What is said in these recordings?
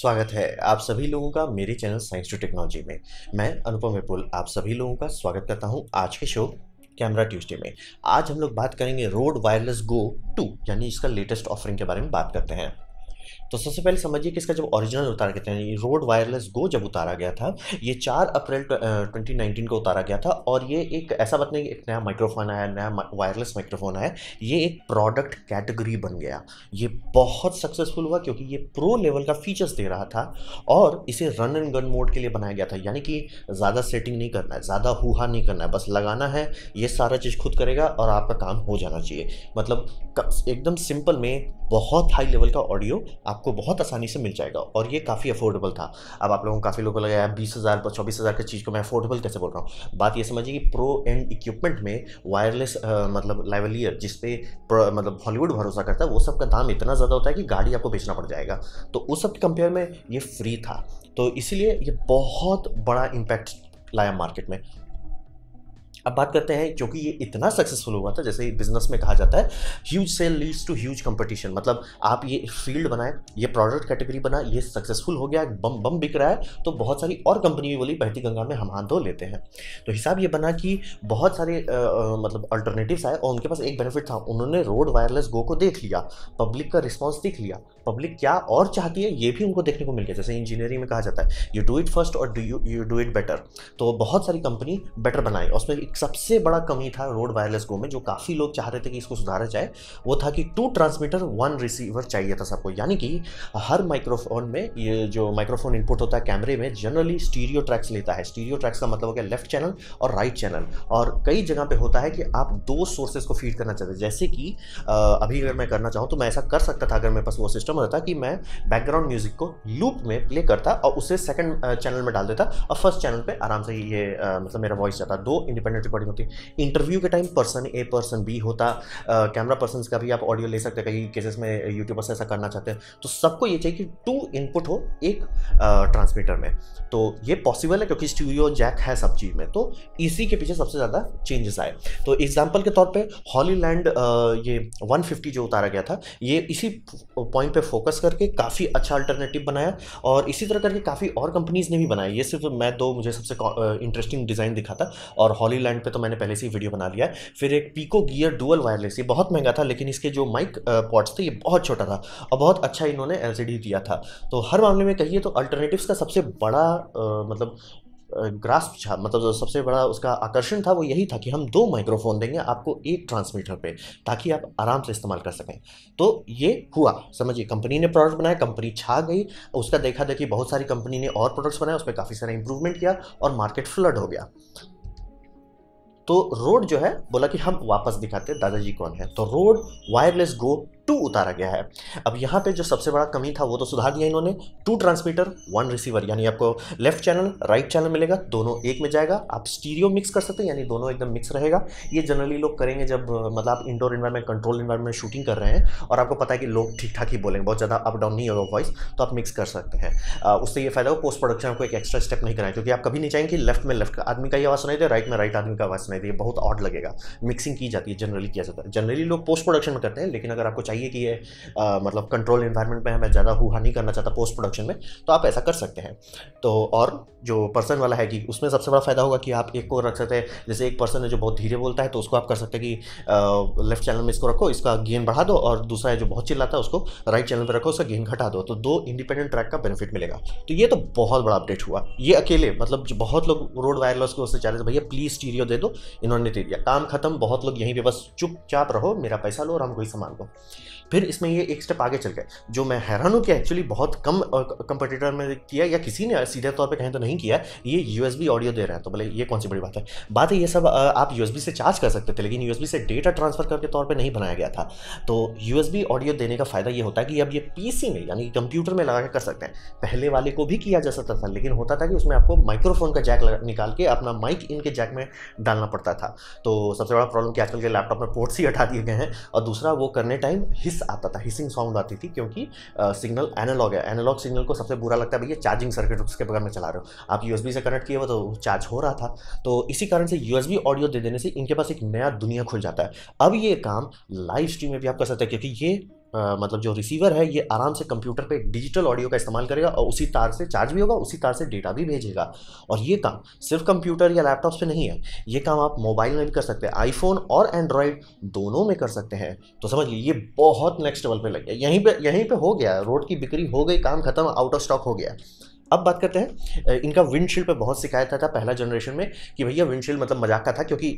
स्वागत है आप सभी लोगों का मेरे चैनल साइंस टू टेक्नोलॉजी में मैं अनुपम विपुल आप सभी लोगों का स्वागत करता हूं आज के शो कैमरा ट्यूसडे में आज हम लोग बात करेंगे रोड वायरलेस गो टू यानी इसका लेटेस्ट ऑफरिंग के बारे में बात करते हैं तो सबसे पहले समझिए कि इसका जब ओरिजिनल उतारा गया था रोड वायरलेस गो जब उतारा गया था ये चार अप्रैल ट्वेंटी को उतारा गया था और ये एक ऐसा बात नहीं एक नया माइक्रोफोन आया नया वायरलेस माइक्रोफोन आया ये एक प्रोडक्ट कैटेगरी बन गया ये बहुत सक्सेसफुल हुआ क्योंकि ये प्रो लेवल का फीचर्स दे रहा था और इसे रन एंड गन मोड के लिए बनाया गया था यानी कि ज़्यादा सेटिंग नहीं करना है ज़्यादा हुहा नहीं करना है बस लगाना है ये सारा चीज़ खुद करेगा और आपका काम हो जाना चाहिए मतलब एकदम सिंपल में बहुत हाई लेवल का ऑडियो आप आपको बहुत आसानी से मिल जाएगा और ये काफ़ी अफोर्डेबल था अब आप लोगों को काफ़ी लोगों को लगाया बीस हज़ार चौबीस हज़ार की चीज़ को मैं अफोर्डेबल कैसे बोल रहा हूँ बात ये समझिए कि प्रो एंड इक्विपमेंट में वायरलेस मतलब लेवलियर जिसपे मतलब हॉलीवुड भरोसा करता है वो सब का दाम इतना ज़्यादा होता है कि गाड़ी आपको बेचना पड़ जाएगा तो उस सब के कंपेयर में ये फ्री था तो इसीलिए ये बहुत बड़ा इम्पैक्ट लाया मार्केट में अब बात करते हैं क्योंकि ये इतना सक्सेसफुल हुआ था जैसे बिजनेस में कहा जाता है huge sale leads to huge competition मतलब आप ये फील्ड बनाए ये प्रोडक्ट कैटेगरी बना ये सक्सेसफुल हो गया बम बम बिक रहा है तो बहुत सारी और कंपनी भी बोली बहती गंगा में हम हाथ धो लेते हैं तो हिसाब ये बना कि बहुत सारे आ, आ मतलब अल्टरनेटिव्स आए और उनके पास एक बेनिफिट था उन्होंने रोड वायरलेस गो को देख लिया पब्लिक का रिस्पॉन्स देख लिया पब्लिक क्या और चाहती है ये भी उनको देखने को मिल गया जैसे इंजीनियरिंग में कहा जाता है यू डू इट फर्स्ट और do you you do it better तो बहुत सारी कंपनी बेटर बनाई उसमें एक सबसे बड़ा कमी था रोड वायरलेस गो में जो काफ़ी लोग चाह रहे थे कि इसको सुधारा जाए वो था कि टू ट्रांसमीटर वन रिसीवर चाहिए था सबको यानी कि हर माइक्रोफोन में ये जो माइक्रोफोन इनपुट होता है कैमरे में जनरली स्टीरियो ट्रैक्स लेता है स्टीरियो ट्रैक्स का मतलब हो गया लेफ्ट चैनल और राइट चैनल और कई जगह पर होता है कि आप दो सोर्सेज को फीड करना चाहते जैसे कि अभी अगर मैं करना चाहूँ तो मैं ऐसा कर सकता था अगर मेरे पास वो सिस्टम होता कि मैं बैकग्राउंड म्यूजिक को लूप में प्ले करता और उसे सेकंड चैनल में डाल देता और फर्स्ट चैनल पे आराम से ये मतलब मेरा वॉइस जाता दो इंडिपेंडेंट रिकॉर्डिंग होती है इंटरव्यू के time person A person B होता कैमरा पर्सन का भी आप ऑडियो ले सकते हैं कई केसेस में यूट्यूबर्स ऐसा करना चाहते हैं तो सबको ये चाहिए कि टू इनपुट हो एक ट्रांसमीटर में तो ये पॉसिबल है क्योंकि स्टूडियो जैक है सब चीज़ में तो इसी के पीछे सबसे ज़्यादा चेंजेस आए तो एग्जाम्पल के तौर पर हॉलीलैंड ये वन जो उतारा गया था ये इसी पॉइंट पर फोकस करके काफ़ी अच्छा अल्टरनेटिव बनाया और इसी तरह करके काफ़ी और कंपनीज ने भी बनाया ये सिर्फ मैं दो मुझे सबसे इंटरेस्टिंग डिज़ाइन दिखा था और हॉलीलैंड ब्रांड पे तो मैंने पहले से ही वीडियो बना लिया है फिर एक पीको गियर डुअल वायरलेस ये बहुत महंगा था लेकिन इसके जो माइक पॉट्स थे ये बहुत छोटा था और बहुत अच्छा इन्होंने एल दिया था तो हर मामले में कहिए तो अल्टरनेटिव का सबसे बड़ा आ, मतलब ग्रास्प था मतलब जो सबसे बड़ा उसका आकर्षण था वो यही था कि हम दो माइक्रोफोन देंगे आपको एक ट्रांसमीटर पे ताकि आप आराम से इस्तेमाल कर सकें तो ये हुआ समझिए कंपनी ने प्रोडक्ट बनाया कंपनी छा गई उसका देखा देखी बहुत सारी कंपनी ने और प्रोडक्ट्स बनाए उस पर काफ़ी सारा इंप्रूवमेंट किया और मार्केट फ्लड हो गया तो रोड जो है बोला कि हम वापस दिखाते हैं दादाजी कौन है तो रोड वायरलेस गो टू उतारा गया है अब यहाँ पे जो सबसे बड़ा कमी था वो तो सुधार दिया इन्होंने टू ट्रांसमीटर वन रिसीवर यानी आपको लेफ्ट चैनल राइट चैनल मिलेगा दोनों एक में जाएगा आप स्टीरियो मिक्स कर सकते हैं यानी दोनों एकदम मिक्स रहेगा ये जनरली लोग करेंगे जब मतलब आप indoor environment control environment shooting कर रहे हैं और आपको पता है कि लोग ठीक ठाक ही बोलेंगे बहुत ज़्यादा अप डाउन नहीं होगा वॉइस तो आप मिक्स कर सकते हैं उससे ये फायदा हो पोस्ट प्रोडक्शन को एक एक्स्ट्रा स्टेप नहीं कराएं क्योंकि आप कभी नहीं चाहेंगे लेफ्ट में लेफ्ट आदमी का ही आवाज़ सुनाई दे राइट में राइट आदमी का आवाज़ सुनाई दे बहुत ऑड लगेगा मिक्सिंग की जाती है जनरली किया जाता है जनरली लोग पोस्ट प्रोडक्शन में करते हैं लेकिन अगर आपको चाहिए चाहिए कि ये आ, मतलब कंट्रोल इन्वायरमेंट में मैं ज़्यादा हुआ नहीं करना चाहता पोस्ट प्रोडक्शन में तो आप ऐसा कर सकते हैं तो और जो पर्सन वाला है कि उसमें सबसे बड़ा फ़ायदा होगा कि आप एक को रख सकते हैं जैसे एक पर्सन है जो बहुत धीरे बोलता है तो उसको आप कर सकते हैं कि लेफ्ट चैनल में इसको रखो इसका गेन बढ़ा दो और दूसरा है जो बहुत चिल्लाता है उसको राइट चैनल पर रखो उसका गेन घटा दो तो दो इंडिपेंडेंट ट्रैक का बेनिफिट मिलेगा तो ये तो बहुत बड़ा अपडेट हुआ ये अकेले मतलब जो बहुत लोग रोड वायरलेस को उससे चाह रहे थे भैया प्लीज़ स्टीरियो दे दो इन्होंने दे दिया काम खत्म बहुत लोग यहीं पे बस चुपचाप रहो मेरा पैसा लो और हम कोई सामान दो फिर इसमें ये एक स्टेप आगे चल गए जो मैं हैरान हूँ कि एक्चुअली बहुत कम कंपटीटर में किया या किसी ने सीधे तौर पे कहें तो नहीं किया ये यूएसबी ऑडियो दे रहा है तो बोले ये कौन सी बड़ी बात है बात है ये सब आप यूएसबी से चार्ज कर सकते थे लेकिन यूएसबी से डेटा ट्रांसफर करके तौर पर नहीं बनाया गया था तो यू ऑडियो देने का फ़ायदा ये होता है कि अब ये पी में यानी कंप्यूटर में लगा के कर सकते हैं पहले वाले को भी किया जा सकता था लेकिन होता था कि उसमें आपको माइक्रोफोन का जैक निकाल के अपना माइक इनके जैक में डालना पड़ता था तो सबसे बड़ा प्रॉब्लम कि आजकल के लैपटॉप में पोर्ट्स ही हटा दिए गए हैं और दूसरा वो करने टाइम हिस हिस आता था हिसिंग साउंड आती थी क्योंकि सिग्नल एनालॉग है एनालॉग सिग्नल को सबसे बुरा लगता है भैया चार्जिंग सर्किट उसके बगैर में चला रहे हो आप यूएसबी से कनेक्ट किए हुआ तो चार्ज हो रहा था तो इसी कारण से यूएसबी ऑडियो दे देने से इनके पास एक नया दुनिया खुल जाता है अब ये काम लाइव स्ट्रीम में भी आप कर सकते हैं क्योंकि ये आ, मतलब जो रिसीवर है ये आराम से कंप्यूटर पे डिजिटल ऑडियो का इस्तेमाल करेगा और उसी तार से चार्ज भी होगा उसी तार से डेटा भी भेजेगा और ये काम सिर्फ कंप्यूटर या लैपटॉप पे नहीं है ये काम आप मोबाइल में भी कर सकते हैं आईफोन और एंड्रॉयड दोनों में कर सकते हैं तो समझ लीजिए ये बहुत नेक्स्ट लेवल पर लग गया यहीं पर यहीं पर हो गया रोड की बिक्री हो गई काम खत्म आउट ऑफ स्टॉक हो गया अब बात करते हैं इनका विंडशील्ड पे बहुत शिकायत था पहला जनरेशन में कि भैया विंडशील्ड मतलब मजाक का था क्योंकि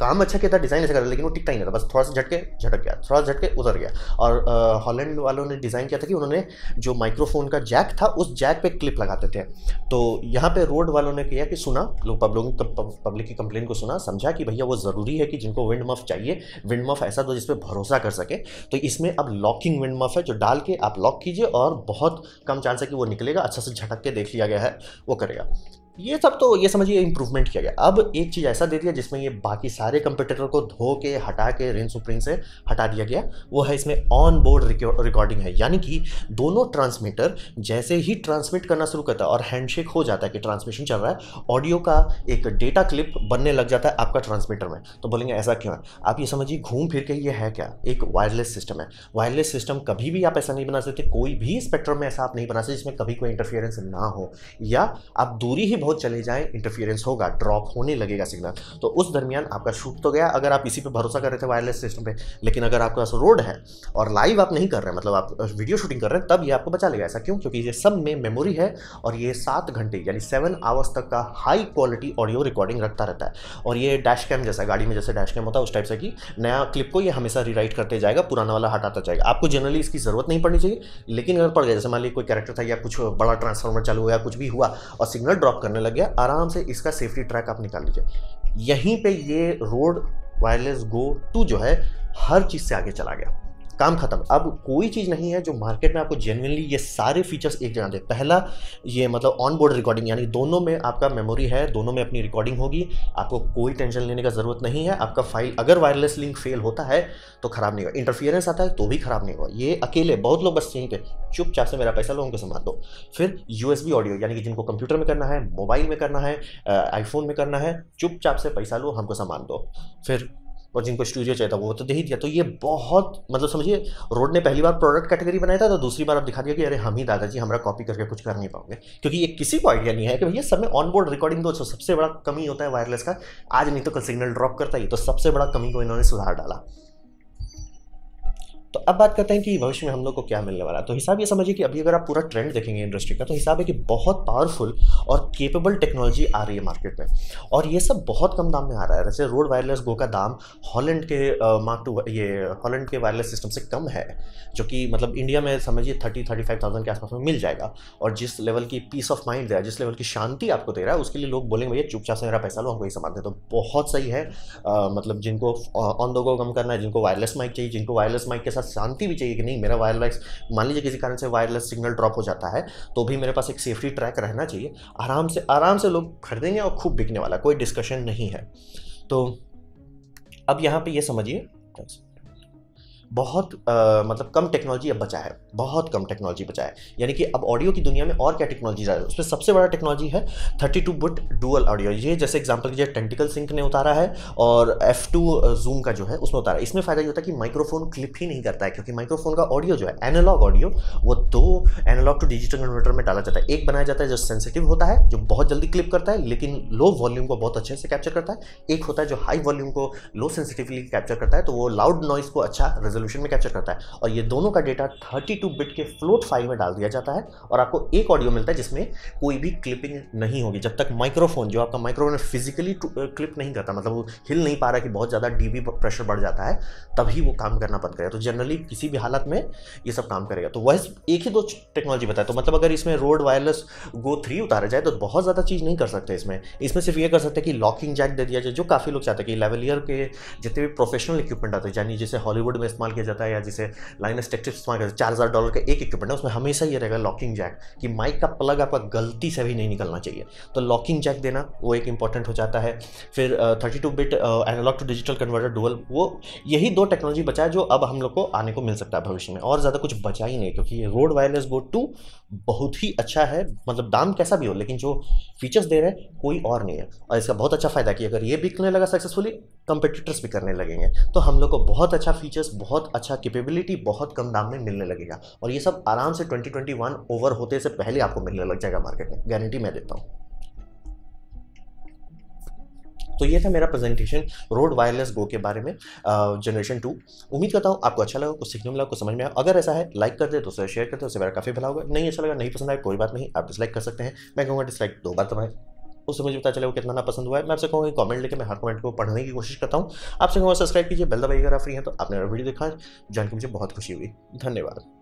काम अच्छा किया था डिज़ाइन अच्छा कर लेकिन वो टिकता ही नहीं था बस थोड़ा सा झटके झटक गया थोड़ा सा झटके उतर गया और हॉलैंड वालों ने डिज़ाइन किया था कि उन्होंने जो माइक्रोफोन का जैक था उस जैक पर क्लिप लगाते थे तो यहाँ पर रोड वालों ने किया कि सुना लोग पब्लिक पब्लिक की कंप्लेन को सुना समझा कि भैया वो ज़रूरी है कि जिनको विंड मफ चाहिए विंड मफ ऐसा दो जिसपे भरोसा कर सके तो इसमें अब लॉकिंग विंड मफ है जो डाल के आप लॉक कीजिए और बहुत कम चांस है कि वो निकलेगा अच्छा से झटक के देख लिया गया है वो करेगा ये सब तो ये समझिए इम्प्रूवमेंट किया गया अब एक चीज़ ऐसा दे दिया जिसमें ये बाकी सारे कंप्यूटर को धो के हटा के रिन सुप्रीन से हटा दिया गया वो है इसमें ऑन बोर्ड रिकॉर्डिंग है यानी कि दोनों ट्रांसमीटर जैसे ही ट्रांसमिट करना शुरू करता है और हैंडशेक हो जाता है कि ट्रांसमिशन चल रहा है ऑडियो का एक डेटा क्लिप बनने लग जाता है आपका ट्रांसमीटर में तो बोलेंगे ऐसा क्यों है आप ये समझिए घूम फिर के ये है क्या एक वायरलेस सिस्टम है वायरलेस सिस्टम कभी भी आप ऐसा नहीं बना सकते कोई भी स्पेक्ट्रम में ऐसा आप नहीं बना सकते जिसमें कभी कोई इंटरफियरेंस ना हो या आप दूरी ही बहुत चले जाएं इंटरफियरेंस होगा ड्रॉप होने लगेगा सिग्नल तो उस दरमियान आपका शूट तो गया अगर आप इसी पे भरोसा कर रहे थे वायरलेस सिस्टम पे लेकिन अगर आपके पास रोड है और लाइव आप नहीं कर रहे हैं मतलब आप वीडियो शूटिंग कर रहे हैं तब ये आपको बचा लेगा ऐसा क्यों क्योंकि ये सब में मेमोरी है और ये सात घंटे यानी सेवन आवर्स तक का हाई क्वालिटी ऑडियो रिकॉर्डिंग रखता रहता है और ये डैश कैम जैसा गाड़ी में जैसे डैश कैम होता है उस टाइप से कि नया क्लिप को ये हमेशा रिराइट करते जाएगा पुराना वाला हटाता जाएगा आपको जनरली इसकी ज़रूरत नहीं पड़नी चाहिए लेकिन अगर पड़ गया जैसे मान लीजिए कोई कैरेक्टर था या कुछ बड़ा ट्रांसफॉर्मर चालू हुआ कुछ भी हुआ और सिग्नल ड्रॉप करने करने लग गया आराम से इसका सेफ्टी ट्रैक आप निकाल लीजिए यहीं पे ये रोड वायरलेस गो टू जो है हर चीज़ से आगे चला गया काम खत्म अब कोई चीज़ नहीं है जो मार्केट में आपको जेनविनली ये सारे फीचर्स एक जगह दे पहला ये मतलब ऑन बोर्ड रिकॉर्डिंग यानी दोनों में आपका मेमोरी है दोनों में अपनी रिकॉर्डिंग होगी आपको कोई टेंशन लेने का ज़रूरत नहीं है आपका फाइल अगर वायरलेस लिंक फेल होता है तो ख़राब नहीं होगा इंटरफियरेंस आता है तो भी ख़राब नहीं होगा ये अकेले बहुत लोग बस यहीं पर चुपचाप से मेरा पैसा लोगों को संभाल दो फिर यू ऑडियो यानी कि जिनको कंप्यूटर में करना है मोबाइल में करना है आईफोन में करना है चुपचाप से पैसा लो हमको सामान दो फिर और जिनको स्टूडियो चाहिए था वो तो दे ही दिया तो ये बहुत मतलब समझिए रोड ने पहली बार प्रोडक्ट कैटेगरी बनाया था तो दूसरी बार आप दिखा दिया कि अरे हम ही दादाजी हमारा कॉपी करके कुछ कर नहीं पाओगे क्योंकि ये किसी को आइडिया नहीं है कि भैया सब में ऑन बोर्ड रिकॉर्डिंग दोस्तों सबसे बड़ा कमी होता है वायरलेस का आज नहीं तो कल सिग्नल ड्रॉप करता ही तो सबसे बड़ा कमी को इन्होंने सुधार डाला तो अब बात करते हैं कि भविष्य में हम लोग को क्या मिलने वाला है तो हिसाब ये समझिए कि अभी अगर आप पूरा ट्रेंड देखेंगे इंडस्ट्री का तो हिसाब है कि बहुत पावरफुल और केपेबल टेक्नोलॉजी आ रही है मार्केट में और ये सब बहुत कम दाम में आ रहा है जैसे रोड वायरलेस गो का दाम हॉलैंड के मार्क टू ये हॉलैंड के वायरलेस सिस्टम से कम है जो कि मतलब इंडिया में समझिए थर्टी थर्टी फाइव थाउजेंड के आसपास में मिल जाएगा और जिस लेवल की पीस ऑफ माइंड दे रहा है जिस लेवल की शांति आपको दे रहा है उसके लिए लोग बोलेंगे भैया चुपचाप से मेरा पैसा लो हमको ये सामान दे तो बहुत सही है मतलब जिनको ऑन दो गो कम करना है जिनको वायरलेस माइक चाहिए जिनको वायरलेस माइक के साथ साथ शांति भी चाहिए कि नहीं मेरा वायरलेस मान लीजिए किसी कारण से वायरलेस सिग्नल ड्रॉप हो जाता है तो भी मेरे पास एक सेफ्टी ट्रैक रहना चाहिए आराम से आराम से लोग खरीदेंगे और खूब बिकने वाला कोई डिस्कशन नहीं है तो अब यहाँ पर ये समझिए बहुत आ, मतलब कम टेक्नोलॉजी अब बचा है बहुत कम टेक्नोलॉजी बचा है यानी कि अब ऑडियो की दुनिया में और क्या टेक्नोलॉजी आ रही है उसमें सबसे बड़ा टेक्नोलॉजी है thirty two bit dual audio ये जैसे एग्जाम्पल कीजिए टेंटिकल सिंक ने उतारा है और एफ टू जूम का जो है उसमें उतारा है इसमें फ़ायदा ये होता है कि माइक्रोफोन क्लिप ही नहीं करता है क्योंकि माइक्रोफोन का ऑडियो जो है एनालॉग ऑडियो वो दो एनालॉग टू डिजिटल कन्वर्टर में डाला जाता है एक बनाया जाता है जो सेंसिटिव होता है जो बहुत जल्दी क्लिप करता है लेकिन लो वॉल्यूम को बहुत अच्छे से कैप्चर करता है एक होता है जो हाई वॉल्यूम को लो सेंसिटिवली कैप्चर करता है तो वो लाउड नॉइज को अच्छा रिजल्ट रेजोल्यूशन में कैप्चर करता है और ये दोनों का डेटा 32 बिट के फ्लोट फाइल में डाल दिया जाता है और आपको एक ऑडियो मिलता है जिसमें कोई भी क्लिपिंग नहीं होगी जब तक माइक्रोफोन जो आपका माइक्रोफोन फिजिकली क्लिप नहीं करता मतलब वो हिल नहीं पा रहा कि बहुत ज़्यादा डी प्रेशर बढ़ जाता है तभी वो काम करना बंद करेगा तो जनरली किसी भी हालत में ये सब काम करेगा तो वह एक ही दो टेक्नोलॉजी बताए तो मतलब अगर इसमें रोड वायरलेस गो थ्री उतारा जाए तो बहुत ज़्यादा चीज़ नहीं कर सकते इसमें इसमें सिर्फ ये कर सकते हैं कि लॉकिंग जैक दे दिया जाए जो काफ़ी लोग चाहते हैं कि लेवलियर के जितने भी प्रोफेशनल इक्विपमेंट आते हैं यानी जैसे हॉलीवुड में इस्तेमाल इस्तेमाल किया जाता है या जिसे लाइन टेक्टिव इस्तेमाल किया जाता है चार डॉलर का एक इक्विपमेंट है उसमें हमेशा ये रहेगा लॉकिंग जैक कि माइक का प्लग आपका गलती से भी नहीं निकलना चाहिए तो लॉकिंग जैक देना वो एक इंपॉर्टेंट हो जाता है फिर thirty two bit analogue to digital converter dual वो यही दो टेक्नोलॉजी बचा है जो अब हम लोग को आने को मिल सकता है भविष्य में और ज़्यादा कुछ बचा ही नहीं क्योंकि ये रोड वायरलेस बोर्ड टू बहुत ही अच्छा है मतलब दाम कैसा भी हो लेकिन जो फीचर्स दे रहे हैं कोई और नहीं है और इसका बहुत अच्छा फ़ायदा कि अगर ये बिकने लगा सक्सेसफुली कंपटीटर्स भी करने लगेंगे तो हम लोग को बहुत अच्छा फीचर्स बहुत अच्छा कैपेबिलिटी बहुत कम दाम में मिलने लगेगा और ये सब आराम से 2021 ओवर होते से पहले आपको मिलने लग जाएगा मार्केट में गारंटी मैं देता हूँ तो ये था मेरा प्रेजेंटेशन रोड वायरलेस गो के बारे में जनरेशन टू उम्मीद करता हूँ आपको अच्छा लगा कुछ सीखने मिला कुछ समझ में आया अगर ऐसा है लाइक कर दे तो उसे शेयर कर दे उससे मेरा काफ़ी भला होगा नहीं अच्छा लगा नहीं पसंद आया कोई बात नहीं आप डिसलाइक कर सकते हैं मैं कहूँगा डिसलाइक दो बार तुम्हें उससे मुझे पता चले वो कितना ना पसंद हुआ है मैं आपसे कहूँगा कमेंट लेकर मैं हर कमेंट को पढ़ने की कोशिश करता हूँ आपसे कहूँगा सब्सक्राइब कीजिए बेल दबाइए अगर फ्री हैं तो आपने मेरा वीडियो देखा जान के मुझे बहुत खुशी हुई धन्यवाद